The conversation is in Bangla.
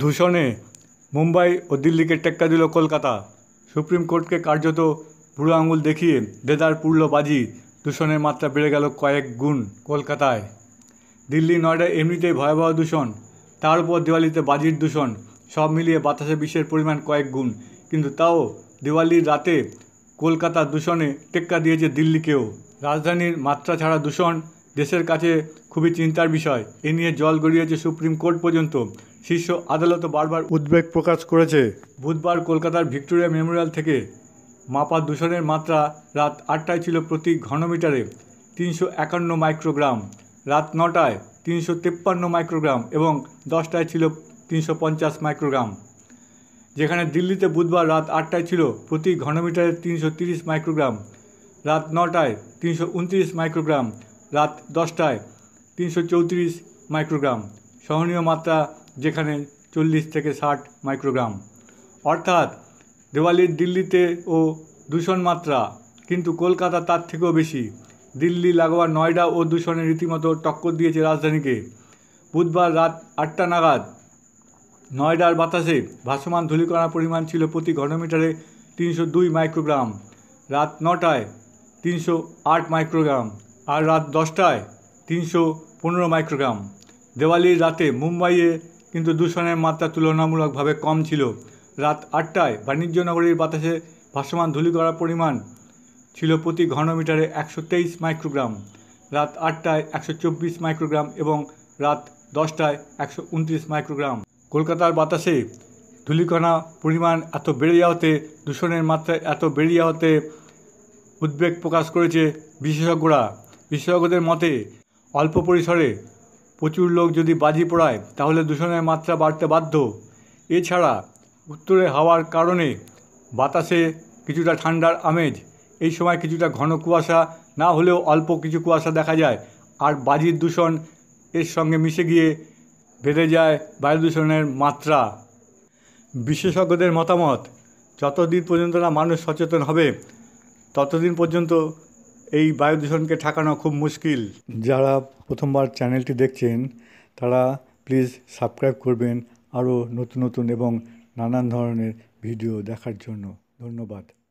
দূষণে মুম্বাই ও দিল্লিকে টেক্কা দিল কলকাতা সুপ্রিম কোর্টকে কার্যত বুড়ো আঙুল দেখিয়ে দেদার পুরল বাজি দূষণের মাত্রা বেড়ে গেল কয়েক গুণ কলকাতায় দিল্লি নয়ডা এমনিতেই ভয়াবহ দূষণ তার উপর দিওয়ালিতে বাজির দূষণ সব মিলিয়ে বাতাসে বিষের পরিমাণ কয়েক গুণ কিন্তু তাও দিওয়ালির রাতে কলকাতা দূষণে টেক্কা দিয়েছে দিল্লিকেও রাজধানীর মাত্রা ছাড়া দূষণ দেশের কাছে খুবই চিন্তার বিষয় এ নিয়ে জল গড়িয়েছে সুপ্রিম কোর্ট পর্যন্ত শীর্ষ আদালতও বারবার উদ্বেগ প্রকাশ করেছে বুধবার কলকাতার ভিক্টোরিয়া মেমোরিয়াল থেকে মাপা দূষণের মাত্রা রাত আটটায় ছিল প্রতি ঘনমিটারে তিনশো একান্ন মাইক্রোগ্রাম রাত নটায় তিনশো তেপ্পান্ন মাইক্রোগ্রাম এবং দশটায় ছিল তিনশো পঞ্চাশ মাইক্রোগ্রাম যেখানে দিল্লিতে বুধবার রাত আটটায় ছিল প্রতি ঘনমিটারে তিনশো তিরিশ মাইক্রোগ্রাম রাত নটায় তিনশো উনত্রিশ মাইক্রোগ্রাম রাত দশটায় তিনশো চৌত্রিশ মাইক্রোগ্রাম সহনীয় মাত্রা যেখানে চল্লিশ থেকে ষাট মাইক্রোগ্রাম অর্থাৎ দেওয়ালির দিল্লিতে ও দূষণ মাত্রা কিন্তু কলকাতা তার থেকেও বেশি দিল্লি লাগোয়া নয়ডা ও দূষণে রীতিমতো টক্কর দিয়েছে রাজধানীকে বুধবার রাত আটটা নাগাদ নয়ডার বাতাসে ভাসমান ধূলিকণার পরিমাণ ছিল প্রতি ঘনমিটারে তিনশো দুই মাইক্রোগ্রাম রাত নটায় তিনশো আট মাইক্রোগ্রাম আর রাত দশটায় তিনশো পনেরো মাইক্রোগ্রাম দেওয়ালির রাতে মুম্বাইয়ে কিন্তু দূষণের মাত্রা তুলনামূলকভাবে কম ছিল রাত আটটায় বাণিজ্য নগরীর বাতাসে ভাসমান ধূলিকণার পরিমাণ ছিল প্রতি ঘনমিটারে একশো তেইশ মাইক্রোগ্রাম রাত আটটায় একশো চব্বিশ মাইক্রোগ্রাম এবং রাত দশটায় একশো উনত্রিশ মাইক্রোগ্রাম কলকাতার বাতাসে ধুলিকণা পরিমাণ এত বেড়ে যাওয়াতে দূষণের মাত্রা এত বেড়ে যাওয়াতে উদ্বেগ প্রকাশ করেছে বিশেষজ্ঞরা বিশেষজ্ঞদের মতে অল্প পরিসরে প্রচুর লোক যদি বাজি পোড়ায় তাহলে দূষণের মাত্রা বাড়তে বাধ্য এছাড়া উত্তরে হাওয়ার কারণে বাতাসে কিছুটা ঠান্ডার আমেজ এই সময় কিছুটা ঘন কুয়াশা না হলেও অল্প কিছু কুয়াশা দেখা যায় আর বাজির দূষণ এর সঙ্গে মিশে গিয়ে বেড়ে যায় বায়ু দূষণের মাত্রা বিশেষজ্ঞদের মতামত যতদিন পর্যন্ত না মানুষ সচেতন হবে ততদিন পর্যন্ত এই বায়ু দূষণকে ঠেকানো খুব মুশকিল যারা প্রথমবার চ্যানেলটি দেখছেন তারা প্লিজ সাবস্ক্রাইব করবেন আরও নতুন নতুন এবং নানান ধরনের ভিডিও দেখার জন্য ধন্যবাদ